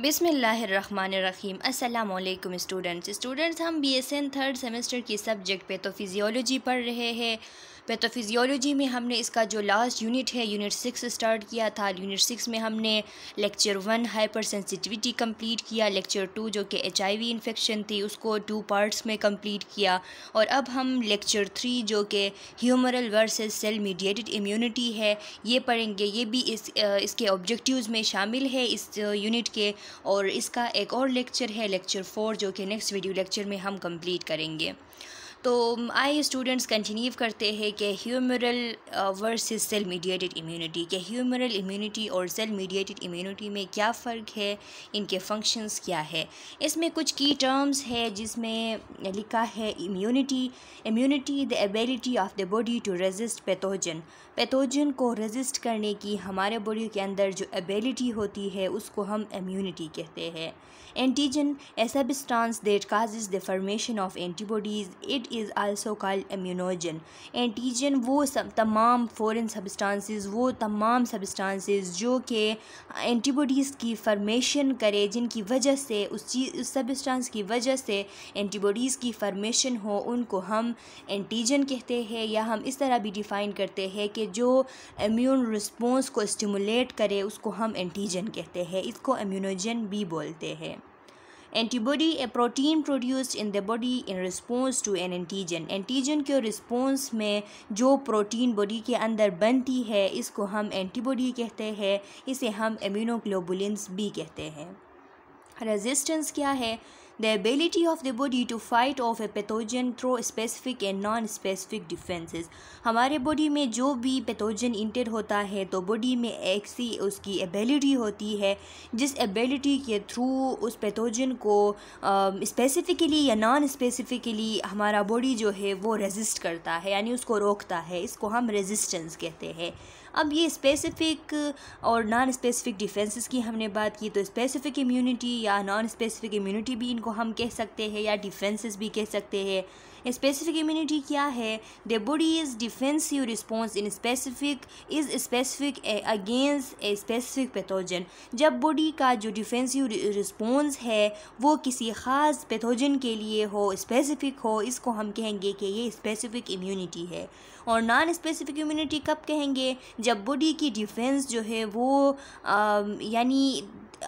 बिसमीम अल्लाम students students हम B S N third semester की सब्जेक्ट पे तो फिज़ियोलॉजी पढ़ रहे हैं पैथोफिजियोलॉजी में हमने इसका जो लास्ट यूनिट है यूनिट सिक्स स्टार्ट किया था यूनिट सिक्स में हमने lecture one hypersensitivity complete किया लेक्चर टू जो कि एच आई वी इन्फेक्शन थी उसको टू पार्ट्स में कम्प्लीट किया और अब हम लेक्चर थ्री जो कि humoral versus cell mediated immunity है ये पढ़ेंगे ये भी इस इसके ऑब्जेक्टिव्स में शामिल है इस यूनिट के और इसका एक और लेक्चर है लेक्चर फोर जो कि नेक्स्ट वीडियो लेक्चर में हम कंप्लीट करेंगे तो आई स्टूडेंट्स कंटिन्यू करते हैं कि humoral versus cell mediated immunity के ह्यूमरल इम्यूनिटी और सेल मीडिएटेड इम्यूनिटी में क्या फ़र्क है इनके फंक्शंस क्या है इसमें कुछ की टर्म्स है जिसमें लिखा है immunity immunity the ability of the body to resist pathogen pathogen को रेजिस्ट करने की हमारे बॉडी के अंदर जो एबिलिटी होती है उसको हम इम्यूनिटी कहते हैं Antigen a substance that causes the formation of antibodies. It is also called immunogen. Antigen वो सब तमाम foreign substances वो तमाम substances जो कि antibodies की formation करे जिनकी वजह से उस चीज़ उस substance की वजह से antibodies की formation हो उनको हम antigen कहते हैं या हम इस तरह भी डिफ़ाइन करते हैं कि जो इम्यून रिस्पॉन्स को स्टिमुलेट करे उसको हम एंटीजन कहते हैं इसको इम्यूनोजन भी बोलते हैं antibody a protein produce in the body in response to an antigen antigen के रिस्पॉन्स में जो प्रोटीन बॉडी के अंदर बनती है इसको हम एंटीबॉडी कहते हैं इसे हम एम्यूनोग्लोबुलेंस भी कहते हैं रेजिस्टेंस क्या है the ability of the body to fight off a pathogen through specific and non specific defenses हमारे बॉडी में जो भी पैथोजन इंटर होता है तो बॉडी में एक सी उसकी एबिलिटी होती है जिस एबिलिटी के थ्रू उस पैथोजन को स्पेसिफिकली या नॉन स्पेसिफिकली हमारा बॉडी जो है वो रेजिस्ट करता है यानी उसको रोकता है इसको हम रेजिस्टेंस कहते हैं अब ये स्पेसिफिक और नॉन स्पेसिफिक डिफेंसेस की हमने बात की तो स्पेसिफिक इम्यूनिटी या नॉन स्पेसिफिक इम्यूनिटी भी इनको हम कह सकते हैं या डिफेंसेस भी कह सकते हैं स्पेसिफिक इम्यूनिटी क्या है the body is defensive response in specific is specific against a specific pathogen जब बॉडी का जो डिफेंसिव रिस्पॉन्स है वो किसी ख़ास पैथोजन के लिए हो स्पेसिफिक हो इसको हम कहेंगे कि ये स्पेसिफिक इम्यूनिटी है और नॉन स्पेसिफिक इम्यूनिटी कब कहेंगे जब बॉडी की डिफेंस जो है वो यानी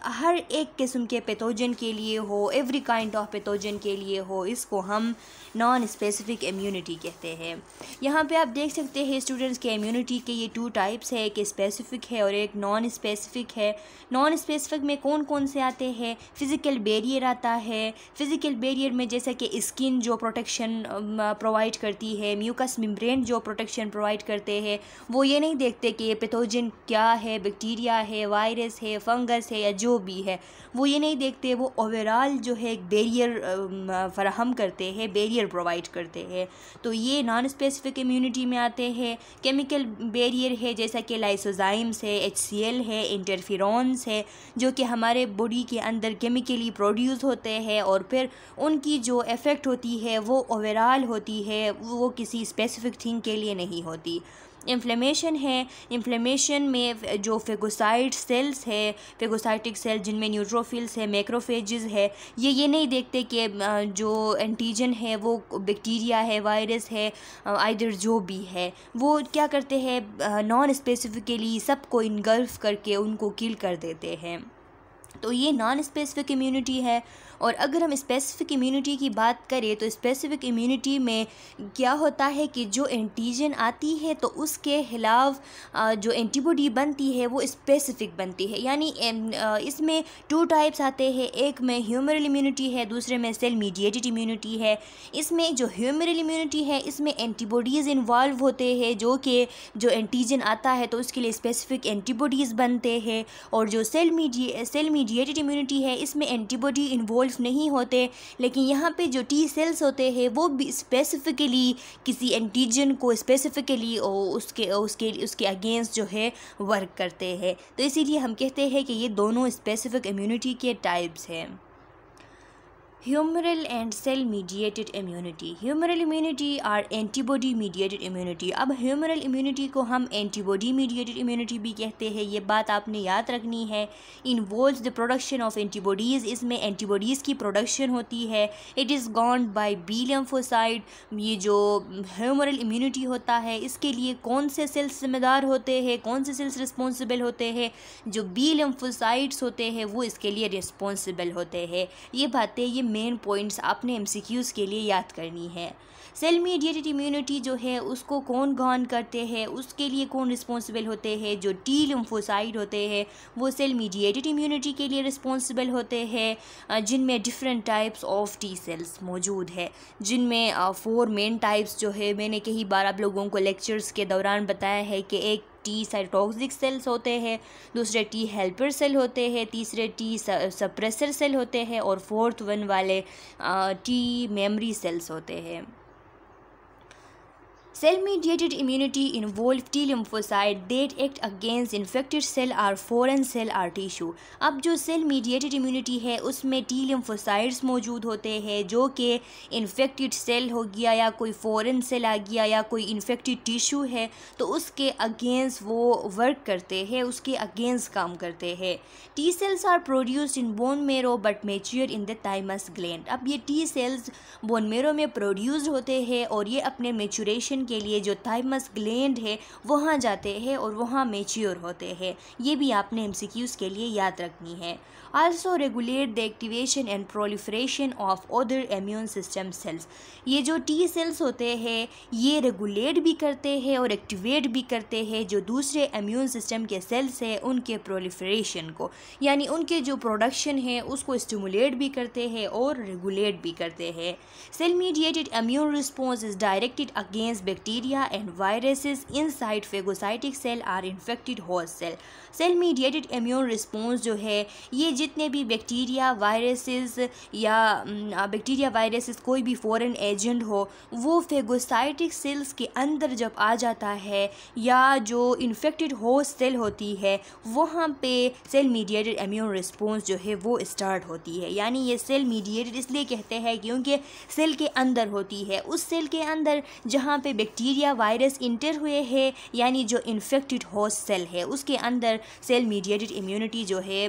हर एक किस्म के पैथोजन के लिए हो एवरी काइंड ऑफ पैथोजन के लिए हो इसको हम नॉन स्पेसिफिक इम्यूनिटी कहते हैं यहाँ पे आप देख सकते हैं स्टूडेंट्स के इम्यूनिटी के ये टू टाइप्स है एक स्पेसिफिक है और एक नॉन स्पेसिफिक है नॉन स्पेसिफिक में कौन कौन से आते हैं फिज़िकल बेरियर आता है फिज़िकल बेरियर में जैसे कि स्किन जो प्रोटेक्शन प्रोवाइड um, करती है म्यूकस मिम्ब्रेन जो प्रोटेक्शन प्रोवाइड करते हैं वो ये नहीं देखते कि ये पैथोजन क्या है बैक्टीरिया है वायरस है फंगस है या जो जो भी है वो ये नहीं देखते वो ओवरऑल जो है एक बेरियर फराहम करते हैं बेरियर प्रोवाइड करते हैं तो ये नॉन स्पेसिफिक इम्यूनिटी में आते हैं केमिकल बेरियर है जैसा कि लाइसोजाइम्स है एच है इंटरफिर है जो कि हमारे बॉडी के अंदर केमिकली प्रोड्यूस होते हैं और फिर उनकी जो इफ़ेक्ट होती है वो ओवरऑल होती है वो किसी स्पेसिफिक थिंग के लिए नहीं होती इन्फ्लेमेशन है इन्फ्लेमेशन में जो फेगोसाइड सेल्स है फेगोसाइटिक सेल जिनमें न्यूट्रोफिल्स है मैक्रोफेजेस है ये ये नहीं देखते कि जो एंटीजन है वो बैक्टीरिया है वायरस है आइर जो भी है वो क्या करते हैं नॉन स्पेसिफिकली सबको इनगल्फ करके उनको किल कर देते हैं तो ये नॉन स्पेसिफिक इम्यूनिटी है और अगर हम स्पेसिफिक इम्यूनिटी की बात करें तो स्पेसिफिक इम्यूनिटी में क्या होता है कि जो एंटीजन आती है तो उसके खिलाफ जो एंटीबॉडी बनती है वो स्पेसिफिक बनती है यानी इसमें टू टाइप्स आते हैं एक में ह्यूमरल इम्यूनिटी है दूसरे में सेल मीडिएटेड इम्यूनिटी है इसमें जो ह्यूमरल इम्यूनिटी है इसमें एंटीबॉडीज़ इन्वॉल्व होते हैं जो कि जो एंटीजन आता है तो उसके लिए स्पेसिफिक एंटीबॉडीज़ बनते हैं और जो सेल मीडिए सेल मीडिया मीडिएटेड इम्यूनिटी है इसमें एंटीबॉडी इन्वॉल्व नहीं होते लेकिन यहाँ पे जो टी सेल्स होते हैं वो भी स्पेसिफिकली किसी एंटीजन को स्पेसिफिकली और उसके उसके उसके अगेंस्ट जो है वर्क करते हैं तो इसीलिए हम कहते हैं कि ये दोनों स्पेसिफिक इम्यूनिटी के टाइप्स हैं humoral and cell mediated immunity humoral immunity और एंटीबॉडी मीडिएटेड इम्यूनिटी अब ह्यूमरल इम्यूनिटी को हम एंटीबॉडी मीडिएटेड इम्यूनिटी भी कहते हैं ये बात आपने याद रखनी है इन involve the production of antibodies इसमें एंटीबॉडीज़ की प्रोडक्शन होती है it is gone by B lymphocyte ये जो ह्यूमरल इम्यूनिटी होता है इसके लिए कौन से सेल्स जिम्मेदार होते हैं कौन से सेल्स रिस्पॉन्सिबल होते हैं जो बी लम्फोसाइड्स होते हैं वो इसके लिए रिस्पॉन्सिबल होते हैं ये बातें ये मेन पॉइंट्स आपने एम के लिए याद करनी है सेल मीडिएटेड इम्यूनिटी जो है उसको कौन गॉन करते हैं उसके लिए कौन रिस्पॉन्सिबल होते हैं जो टी लिम्फोसाइड होते हैं वो सेल मीडिएटेड इम्यूनिटी के लिए रिस्पॉन्सिबल होते हैं जिनमें different types of T cells मौजूद है जिनमें फोर मेन टाइप्स जो है मैंने कई बार आप लोगों को लेक्चर्स के दौरान बताया है कि एक टी साइटोक्सिक सेल्स होते हैं दूसरे टी हेल्पर सेल होते हैं तीसरे टी सप्रेसर सेल होते हैं और फोर्थ वन वाले टी मेमोरी सेल्स होते हैं Cell-mediated immunity involved T lymphocyte that act against infected cell or foreign cell or tissue. अब जो cell mediated immunity है उसमें T lymphocytes मौजूद होते हैं जो कि infected cell हो गया या कोई foreign cell आ गया या कोई infected tissue है तो उसके against वो work करते हैं उसके against काम करते हैं T cells are produced in bone marrow but mature in the thymus gland. अब ये T cells bone marrow में produced होते हैं और ये अपने maturation के लिए जो थाइमस ग्लैंड है वहाँ जाते हैं और वहाँ मेच्योर होते हैं ये भी आपने एम के लिए याद रखनी है also regulate the activation and proliferation of other immune system cells ये जो टी सेल्स होते हैं ये रेगुलेट भी करते हैं और एक्टिवेट भी करते हैं जो दूसरे इम्यून सिस्टम के सेल्स हैं उनके प्रोलिफ्रेशन को यानी उनके जो प्रोडक्शन है उसको स्टिमुलेट भी करते हैं और रेगुलेट भी करते हैं cell mediated immune response is directed against bacteria and viruses inside phagocytic cell or infected host cell cell mediated immune response जो है ये जितने भी बैक्टीरिया वायरसेस या बैक्टीरिया वायरसेस कोई भी फॉरेन एजेंट हो वो फेगोसाइटिक सेल्स के अंदर जब आ जाता है या जो इन्फेक्टेड होस्ट सेल होती है वहाँ पे सेल मीडिएटेड इम्यून रिस्पॉन्स जो है वो स्टार्ट होती है यानी ये सेल मीडिएटेड इसलिए कहते हैं क्योंकि सेल के अंदर होती है उस सेल के अंदर जहाँ पर बैक्टीरिया वायरस इंटर हुए है यानी जो इन्फेक्टेड होस्ट सेल है उसके अंदर सेल मीडिएटेड इम्यूनिटी जो है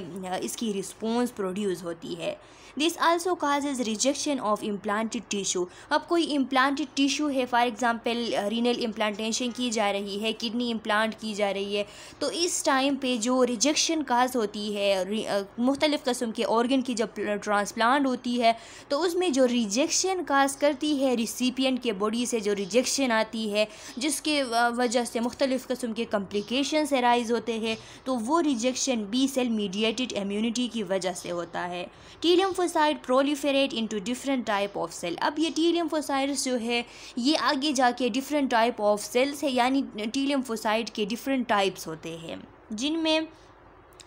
इसकी रिस्पॉन्स प्रोड्यूस होती है this also causes rejection of implanted tissue अब कोई इम्प्लांटेड टिश्यू है फॉर एग्जांपल रीनल इम्प्लांटेशन की जा रही है किडनी इम्प्लांट की जा रही है तो इस टाइम पे जो रिजेक्शन काज होती है मुख्तलिफ़ कस्म के ऑर्गन की जब ट्रांसप्लांट होती है तो उसमें जो रिजेक्शन काज करती है रिसिपियंट के बॉडी से जो रिजेक्शन आती है जिसके वजह से मुख्तलिफ़ कस्म के कम्प्लिकेशन एराइज होते हैं तो वो rejection B cell mediated immunity की वजह से होता है टीलम T lymphocyte proliferate to different type of cell अब ये टीलियम्फोसाइड्स जो है ये आगे जाके डिफरेंट टाइप ऑफ सेल्स है यानी टीलियम्फोसाइड के डिफरेंट टाइप्स होते हैं जिनमें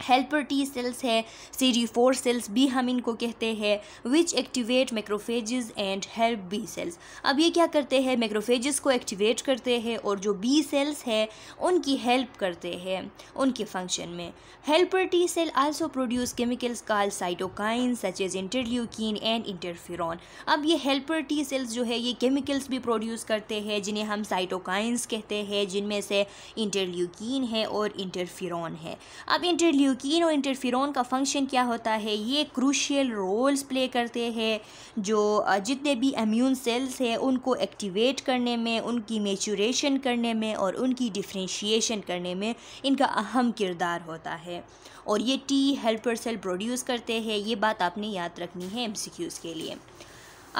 हेल्पर टी सेल्स है सी डी फोर सेल्स भी हम इनको कहते हैं which activate macrophages and help B cells अब ये क्या करते हैं मैक्रोफेजेस को एक्टिवेट करते हैं और जो बी सेल्स है उनकी हेल्प करते हैं उनके फंक्शन में helper T cell also produce chemicals called cytokine such as interleukin and interferon अब ये हेल्पर टी सेल्स जो है ये केमिकल्स भी प्रोड्यूस करते हैं जिन्हें हम साइटोकाइंस कहते हैं जिनमें से इंटरल्यूकिन है और इंटरफेरॉन है अब इंटरल्यू ल्यूकिन और इंटरफिरन का फंक्शन क्या होता है ये क्रूशियल रोल्स प्ले करते हैं जो जितने भी अम्यून सेल्स हैं उनको एक्टिवेट करने में उनकी मेचूरेशन करने में और उनकी डिफ्रेंशिएशन करने में इनका अहम किरदार होता है और ये टी हेल्पर सेल प्रोड्यूस करते हैं ये बात आपने याद रखनी है एम के लिए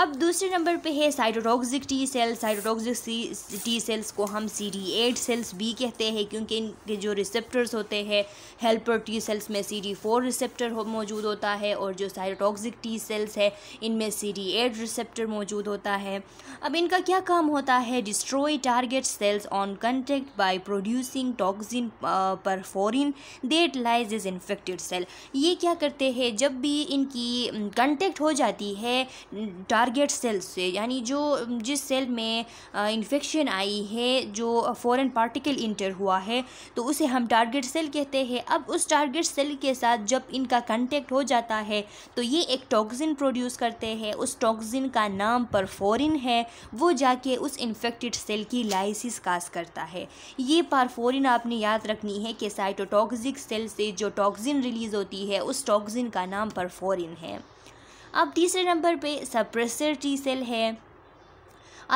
अब दूसरे नंबर पे है cytotoxic T cells cytotoxic T cells को हम सी डी एट सेल्स भी कहते हैं क्योंकि इनके जो रिसेप्टर्स होते हैं हेल्पर टी सेल्स में सी डी फोर रिसेप्टर हो, मौजूद होता है और जो साइटोटॉक्सिक टी सेल्स है इनमें सी डी एट रिसेप्टर मौजूद होता है अब इनका क्या काम होता है destroy target cells on contact by producing toxin perforin that lyse its infected cell ये क्या करते हैं जब भी इनकी कंटेक्ट um, हो जाती है टारगेट सेल से यानी जो जिस सेल में इन्फेक्शन आई है जो फॉरेन पार्टिकल इंटर हुआ है तो उसे हम टारगेट सेल कहते हैं अब उस टारगेट सेल के साथ जब इनका कंटेक्ट हो जाता है तो ये एक टॉक्सिन प्रोड्यूस करते हैं उस टॉक्सिन का नाम पर फॉरन है वो जाके उस इन्फेक्टेड सेल की लाइसिस कास करता है ये पारफोरिन आपने याद रखनी है कि साइटोटॉक्सिक सेल से जो टॉक्सिन रिलीज़ होती है उस टॉक्सिन का नाम पर परफोरिन है अब तीसरे नंबर पे सप्रेसर टी सेल है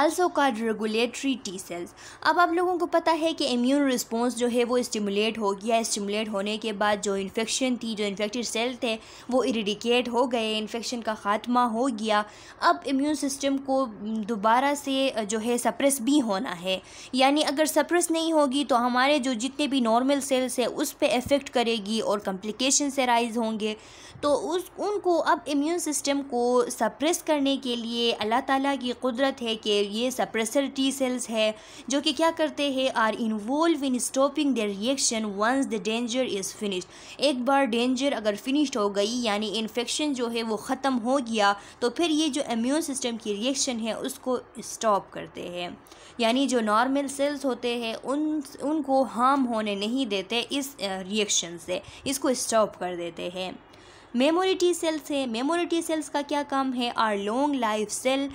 also called regulatory T cells अब आप लोगों को पता है कि इम्यून रिस्पॉन्स जो है वो स्टिमुलेट हो गया स्टिमुलेट होने के बाद जो इन्फेक्शन थी जो इन्फेक्टेड सेल थे वो इरिडिकेट हो गए इन्फेक्शन का ख़ात्मा हो गया अब इम्यून सिस्टम को दोबारा से जो है सप्रेस भी होना है यानी अगर सप्रेस नहीं होगी तो हमारे जो जितने भी नॉर्मल सेल्स है उस पर इफ़ेक्ट करेगी और कम्प्लिकेशन से राइज होंगे तो उस उनको अब इम्यून सिस्टम को सप्रेस करने के लिए अल्लाह ताला की कुदरत है कि ये सप्रेसर टी सेल्स है जो कि क्या करते हैं are involved in stopping the reaction once the danger is finished एक बार डेंजर अगर फिनिश्ड हो गई यानी इन्फेक्शन जो है वो ख़त्म हो गया तो फिर ये जो इम्यून सिस्टम की रिएक्शन है उसको स्टॉप करते हैं यानी जो नॉर्मल सेल्स होते हैं उन उनको हार्म होने नहीं देते इस रिएक्शन से इसको स्टॉप कर देते हैं मेमोरी टी सेल्स है मेमोरी टी सेल्स का क्या काम है are long life cell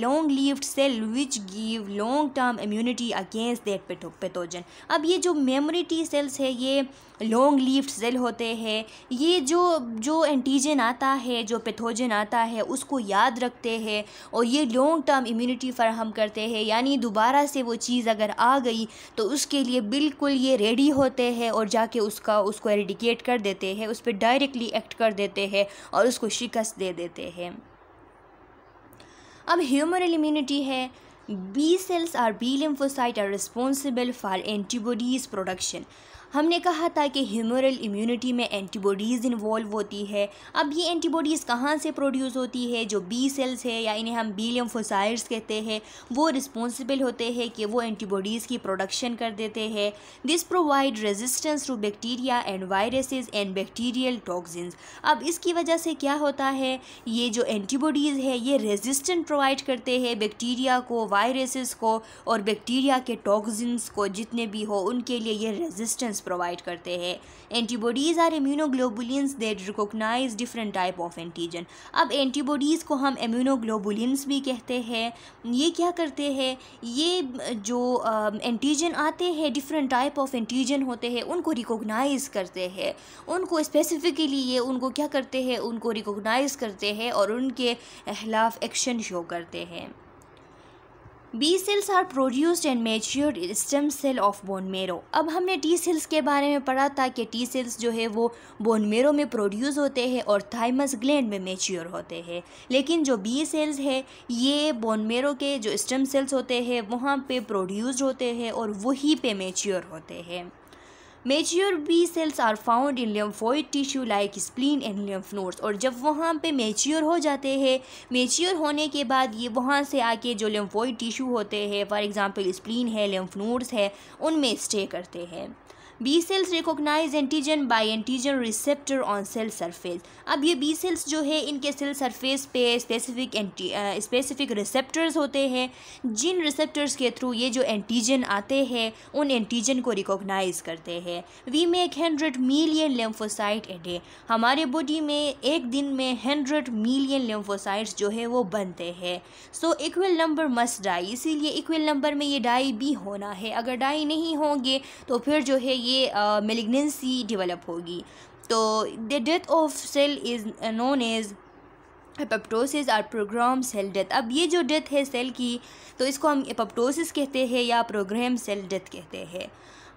long lived cell which give long term immunity against that pathogen अब ये जो मेमोरी टी सेल्स है ये लॉन्ग लिव्ड सेल होते हैं ये जो जो एंटीजन आता है जो पैथोजन आता है उसको याद रखते हैं और ये लॉन्ग टर्म इम्यूनिटी फरहम करते हैं यानी दोबारा से वो चीज़ अगर आ गई तो उसके लिए बिल्कुल ये रेडी होते हैं और जाके उसका उसको एरिडिकेट कर देते हैं उस पर डायरेक्टली एक्ट कर कर देते हैं और उसको शिकस्त दे देते हैं अब ह्यूमर इम्यूनिटी है B cells or B lymphocyte are responsible for antibodies production हमने कहा था कि ह्यूमरल इम्यूनिटी में एंटीबॉडीज़ इन्वॉल्व होती है अब ये एंटीबॉडीज़ कहाँ से प्रोड्यूस होती है जो बी सेल्स है या इन्हें हम बी लिम्फोसाइड्स कहते हैं वो रिस्पॉन्सिबल होते हैं कि वो एंटीबॉडीज़ की प्रोडक्शन कर देते हैं this provide resistance to bacteria and viruses and bacterial toxin अब इसकी वजह से क्या होता है ये जो एंटीबॉडीज़ है ये रेजिस्टेंट प्रोवाइड करते हैं बैक्टीरिया को वायरसेस को और बैक्टीरिया के टॉक्सिन को जितने भी हो उनके लिए ये रेजिस्टेंस प्रोवाइड करते हैं antibodies are immunoglobulins that recognise different type of antigen अब एंटीबॉडीज़ को हम इम्यूनोग्लोबुलस भी कहते हैं ये क्या करते हैं ये जो एंटीजन आते हैं डिफरेंट टाइप ऑफ एंटीजन होते हैं उनको रिकोगनाइज़ करते हैं उनको स्पेसिफ़िकली ये उनको क्या करते हैं उनको रिकोगनाइज़ करते हैं और उनके खिलाफ एक्शन शो करते हैं B cells are produced and matured stem cell of bone marrow अब हमने टी सेल्स के बारे में पढ़ा था कि टी सेल्स जो है वो बोन मेरो में प्रोड्यूस होते हैं और थाइमस ग्लैंड में मेच्योर होते हैं लेकिन जो बी सेल्स है ये बोन मेरो के जो स्टेम सेल्स होते हैं वहाँ पे प्रोड्यूस्ड होते हैं और वहीं पे मेच्योर होते हैं mature B cells are found in lymphoid tissue like spleen and lymph nodes और जब वहाँ पे मेच्योर हो जाते हैं मेच्योर होने के बाद ये वहाँ से आके जो लिम्फोइड टिश्यू होते हैं फॉर एग्ज़ाम्पल स्प्लीन है लिम्फ नोड्स है उनमें स्टे करते हैं B cells recognise antigen by antigen receptor on cell surface अब ये बी सेल्स जो है इनके सेल सरफेस पे स्पेसिफिक एंटी स्पेसिफिक रिसेप्टर्स होते हैं जिन रिसेप्टर्स के थ्रू ये जो एंटीजन आते हैं उन एंटीजन को रिकोगनाइज करते हैं we make hundred million lymphocyte a day हमारे बॉडी में एक दिन में हंड्रेड मिलियन लेम्फोसाइट्स जो है वो बनते हैं so equal number must die इसीलिए इक्वल नंबर में ये डाई भी होना है अगर डाई नहीं होंगे तो फिर जो है ये मेलिग्नेंसी डेवलप होगी तो the death of cell is known as apoptosis और प्रोग्राम सेल डेथ अब ये जो डेथ है सेल की तो इसको हम एपप्टोसिस कहते हैं या प्रोग्राम सेल डेथ कहते हैं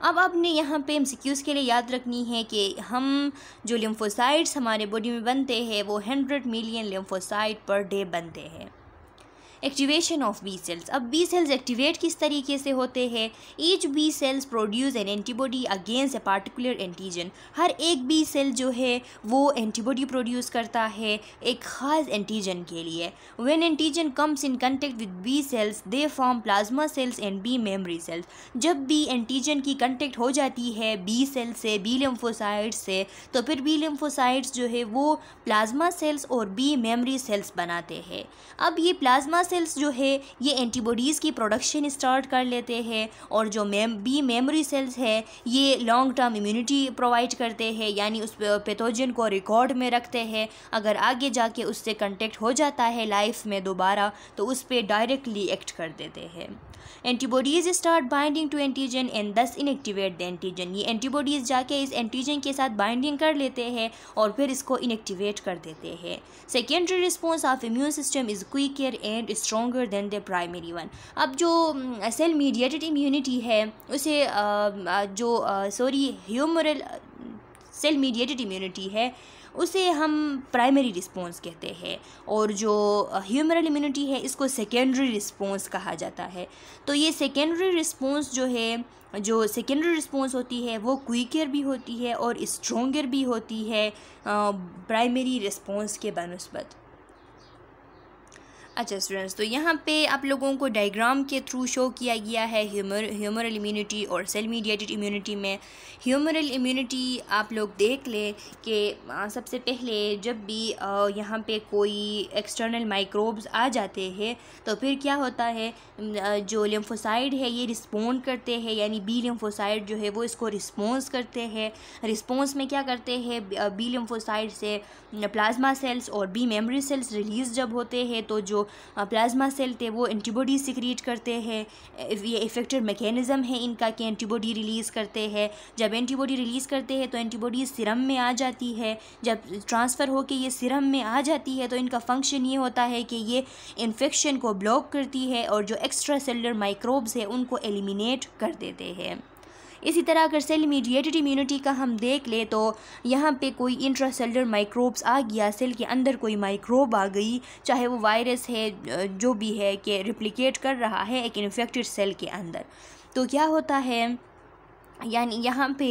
अब आपने यहाँ पे एम के लिए याद रखनी है कि हम जो लिम्फोसाइट्स हमारे बॉडी में बनते हैं वो hundred million lymphocyte per day बनते हैं एक्टिवेशन ऑफ बी सेल्स अब बी सेल्स एक्टिवेट किस तरीके से होते हैं each B cells produce an antibody against a particular antigen हर एक बी सेल जो है वो एंटीबॉडी प्रोड्यूस करता है एक ख़ास एंटीजन के लिए when antigen comes in contact with B cells they form plasma cells and B memory cells जब भी एंटीजन की कंटेक्ट हो जाती है बी सेल से बी लिम्फोसाइड से तो फिर बी लिम्फोसाइड्स जो है वो प्लाज्मा सेल्स और बी मेमरी सेल्स बनाते हैं अब ये प्लाज्मा सेल्स जो है ये एंटीबॉडीज़ की प्रोडक्शन स्टार्ट कर लेते हैं और जो मेम बी मेमोरी सेल्स है ये लॉन्ग टर्म इम्यूनिटी प्रोवाइड करते हैं यानी उस पैथोजन को रिकॉर्ड में रखते हैं अगर आगे जाके उससे कंटेक्ट हो जाता है लाइफ में दोबारा तो उस पर डायरेक्टली एक्ट कर देते हैं antibodies start binding to antigen and thus inactivate the antigen ये एंटीबॉडीज़ जाके इस एंटीजन के साथ बाइंडिंग कर लेते हैं और फिर इसको इनएक्टिवेट कर देते हैं secondary response of immune system is quicker and stronger than the primary one अब जो सेल मीडिएटेड इम्यूनिटी है उसे जो sorry humoral cell mediated immunity है उसे हम प्राइमरी रिस्पॉन्स कहते हैं और जो ह्यूमरल इम्यूनिटी है इसको सेकेंडरी रिस्पॉन्स कहा जाता है तो ये सेकेंडरी रिस्पॉन्स जो है जो सेकेंडरी रिस्पॉन्स होती है वो क्विकर भी होती है और स्ट्रॉन्गर भी होती है प्राइमरी रिस्पॉन्स के बनस्बत अच्छा स्टूडेंट्स तो यहाँ पे आप लोगों को डायग्राम के थ्रू शो किया गया है ह्यूमर ह्यूमरल इम्यूनिटी और सेल मीडिएटेड इम्यूनिटी में ह्यूमरल इम्यूनिटी आप लोग देख लें कि सबसे पहले जब भी यहाँ पे कोई एक्सटर्नल माइक्रोब्स आ जाते हैं तो फिर क्या होता है जो लिम्फोसाइड है ये रिस्पोंड करते हैं यानी बी लिम्फोसाइड जो है वो इसको रिस्पॉन्स करते हैं रिस्पॉन्स में क्या करते हैं बी लिम्फोसाइड से प्लाज्मा सेल्स और बी मेमोरी सेल्स रिलीज़ जब होते हैं तो जो प्लाज्मा सेल थे वो एंटीबॉडी सिक्रिएट करते हैं ये इफेक्टिव मैकेनिज़्म है इनका कि एंटीबॉडी रिलीज़ करते हैं जब एंटीबॉडी रिलीज़ करते हैं तो एंटीबॉडी सिरम में आ जाती है जब ट्रांसफ़र होकर ये सिरम में आ जाती है तो इनका फंक्शन ये होता है कि ये इन्फेक्शन को ब्लॉक करती है और जो एक्स्ट्रा सेलुलर माइक्रोब्स है उनको एलिमिनेट कर देते हैं इसी तरह अगर सेल मीडिएटेड इम्यूनिटी का हम देख ले तो यहाँ पे कोई इंट्रासेलर माइक्रोब्स आ गया सेल के अंदर कोई माइक्रोब आ गई चाहे वो वायरस है जो भी है कि रिप्लिकेट कर रहा है एक इन्फेक्टेड सेल के अंदर तो क्या होता है यानी यहाँ पे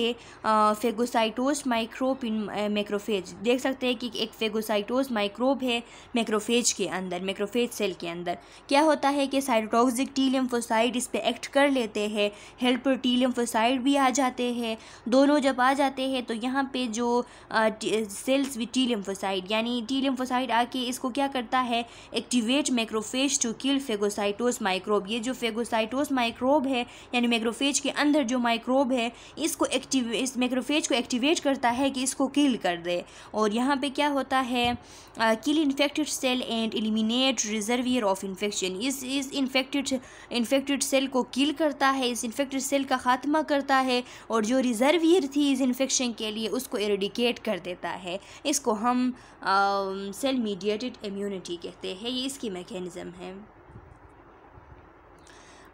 फेगोसाइटोस माइक्रोब इन मैक्रोफेज देख सकते हैं कि एक फेगोसाइटोस माइक्रोब है मैक्रोफेज के अंदर मैक्रोफेज सेल के अंदर क्या होता है कि साइटोटॉक्सिक टी लिम्फोसाइड इस पर एक्ट कर लेते हैं हेल्पर टी लिम्फोसाइड भी आ जाते हैं दोनों जब आ जाते हैं तो यहाँ पे जो सेल्स विद टी लिम्फोसाइड यानी टी लिम्फोसाइड आके इसको क्या करता है activate macrophage to kill phagocytosed microbe ये जो फेगोसाइटोस माइक्रोब है यानी मैक्रोफेज के अंदर जो माइक्रोब है है इसको एक्टिवे इस मैक्रोफेज को एक्टिवेट करता है कि इसको किल कर दे और यहाँ पे क्या होता है kill infected cell and eliminate reservoir of infection इस इस इन्फेक्टेड इन्फेक्टेड सेल को किल करता है इस इन्फेक्टेड सेल का खात्मा करता है और जो रिजर्वियर थी इस इन्फेक्शन के लिए उसको एरेडिकेट कर देता है इसको हम सेल मीडिएटेड इम्यूनिटी कहते हैं ये इसकी मैकेनिज़म है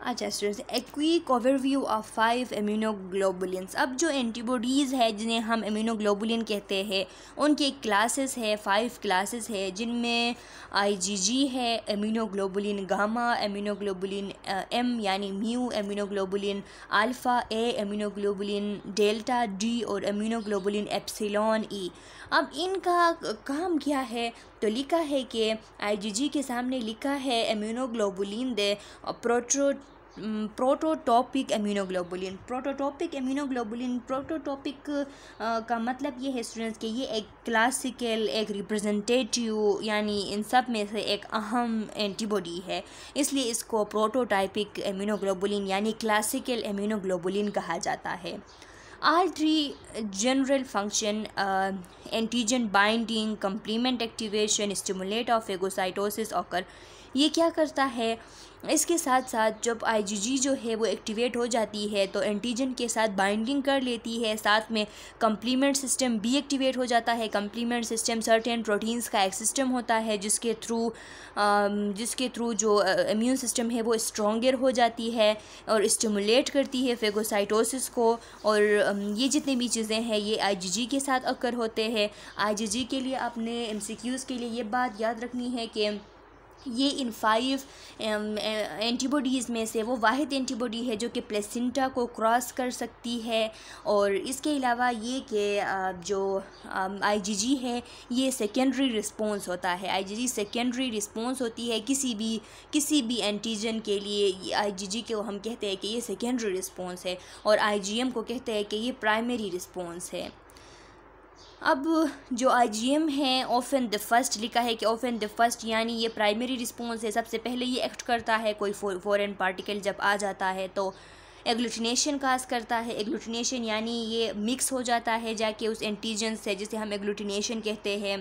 अच्छा स्टूडेंट्स एक quick overview of five immunoglobulins अब जो एंटीबॉडीज़ है जिन्हें हम इम्यूनोग्लोबुलिन कहते हैं उनकी एक क्लासेस है फाइव क्लासेस है जिनमें आईजीजी है इम्यूनोग्लोबुलिन गामा इम्यूनोग्लोबुलिन एम यानी mu immunoglobulin alpha A immunoglobulin delta D और इम्यूनोग्लोबुलिन एप्सिलॉन ई अब इनका काम क्या है तो लिखा है कि आई के सामने लिखा है इम्यूनोग्लोबुलिन द प्रोट्रो प्रोटोटॉपिक एम्यूनोग्लोबुलिन प्रोटोटॉपिक एम्यूनोग्लोबुलिन प्रोटोटॉपिक का मतलब ये है स्टूडेंट्स कि ये एक क्लासिकल एक रिप्रेजेंटेटिव यानी इन सब में से एक अहम एंटीबॉडी है इसलिए इसको प्रोटोटाइपिक एम्यूनोग्लोबुलिन यानी क्लासिकल एम्यूनोग्लोबुलिन कहा जाता है all three general function antigen binding complement activation stimulate of phagocytosis occur ये क्या करता है इसके साथ साथ जब आई जो है वो एक्टिवेट हो जाती है तो एंटीजन के साथ बाइंडिंग कर लेती है साथ में कम्प्लीमेंट सिस्टम भी एक्टिवेट हो जाता है कम्प्लीमेंट सिस्टम सर्टेन प्रोटीन्स का एक सिस्टम होता है जिसके थ्रू जिसके थ्रू जो इम्यून सिस्टम है वो स्ट्रॉगर हो जाती है और इस्टमुलेट करती है फेगोसाइटोसिस को और ये जितनी भी चीज़ें हैं ये आई के साथ अक्कर होते हैं आई के लिए आपने एम के लिए ये बात याद रखनी है कि ये इन फाइव एंटीबॉडीज़ में से वो वाद एंटीबॉडी है जो कि प्लेसेंटा को क्रॉस कर सकती है और इसके अलावा ये कि uh, जो आईजीजी um, है ये सेकेंडरी रिस्पॉन्स होता है आईजीजी सेकेंडरी रिस्पॉन्स होती है किसी भी किसी भी एंटीजन के लिए आईजीजी को हम कहते हैं कि ये सेकेंडरी रिस्पॉन्स है और आईजीएम को कहते हैं कि ये प्राइमरी रिस्पॉन्स है अब जो आईजीएम है ऑफन द फर्स्ट लिखा है कि ऑफन द फर्स्ट यानी ये प्राइमरी रिस्पॉन्स है सबसे पहले ये एक्ट करता है कोई फॉरेन पार्टिकल जब आ जाता है तो एग्लूटिनेशन काज करता है एग्लूटिनेशन यानी ये मिक्स हो जाता है जाके उस एंटीजन से जिसे हम एग्लूटिनेशन कहते हैं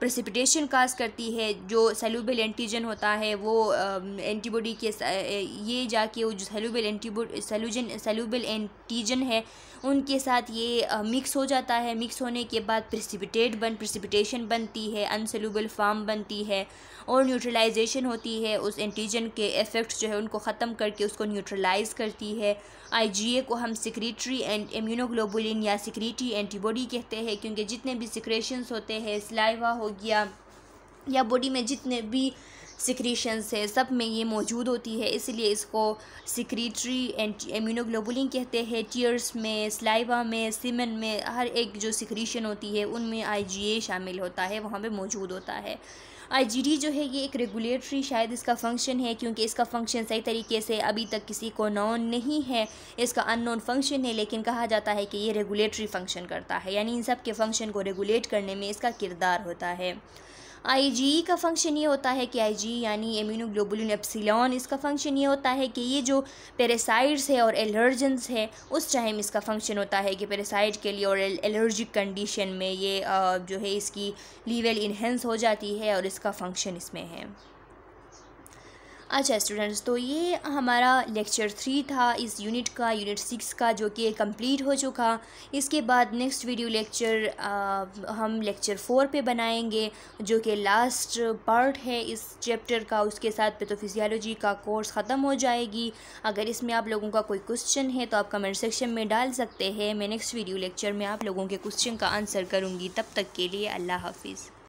प्रेसिपिटेशन काज करती है जो सेलुबल एंटीजन होता है वो एंटीबॉडी um, के ये जाके वो जो सेलुबल एंटीबॉडी सेलुजन सेलुबल एंटीजन है उनके साथ ये मिक्स हो जाता है मिक्स होने के बाद प्रेसिपिटेट बन प्रेसिपिटेशन बनती है अनसेलुबल फार्म बनती है और न्यूट्रलाइजेशन होती है उस एंटीजन के इफ़ेक्ट जो है उनको ख़त्म करके उसको न्यूट्रलाइज करती है आईजीए को हम सिक्रेटरी एंड इम्यूनोग्लोबुलिन या सिक्रेटरी एंटीबॉडी कहते हैं क्योंकि जितने भी सिक्रेशंस होते हैं स्लाइवा हो गया या बॉडी में जितने भी सिक्रीशंस है सब में ये मौजूद होती है इसलिए इसको सिक्रीटरी एंड इम्यूनोग्लोबुलिन कहते हैं टीयर्स में स्लाइवा में सिमन में हर एक जो सिक्रीशन होती है उनमें आईजीए शामिल होता है वहाँ पे मौजूद होता है आई जो है ये एक रेगुलेटरी शायद इसका फंक्शन है क्योंकि इसका फंक्शन सही तरीके से अभी तक किसी को नॉन नहीं है इसका अननोन फंक्शन है लेकिन कहा जाता है कि ये रेगुलेटरी फंक्शन करता है यानी इन सब के फंक्शन को रेगुलेट करने में इसका किरदार होता है आईजीई e का फंक्शन ये होता है कि आईजी e यानी एम्यूनोग्लोबुलिन एप्सिलॉन इसका फंक्शन ये होता है कि ये जो पेरेसाइड्स है और एलर्जेंस है उस टाइम इसका फंक्शन होता है कि पेरेसाइड के लिए और एलर्जिक कंडीशन में ये जो है इसकी लीवल इन्हेंस हो जाती है और इसका फंक्शन इसमें है अच्छा स्टूडेंट्स तो ये हमारा लेक्चर थ्री था इस यूनिट का यूनिट सिक्स का जो कि कंप्लीट हो चुका इसके बाद नेक्स्ट वीडियो लेक्चर हम लेक्चर फोर पे बनाएंगे जो कि लास्ट पार्ट है इस चैप्टर का उसके साथ पे तो फिज़ियोलॉजी का कोर्स ख़त्म हो जाएगी अगर इसमें आप लोगों का कोई क्वेश्चन है तो आप कमेंट सेक्शन में डाल सकते हैं मैं नेक्स्ट वीडियो लेक्चर में आप लोगों के क्वेश्चन का आंसर करूँगी तब तक के लिए अल्लाह हाफिज़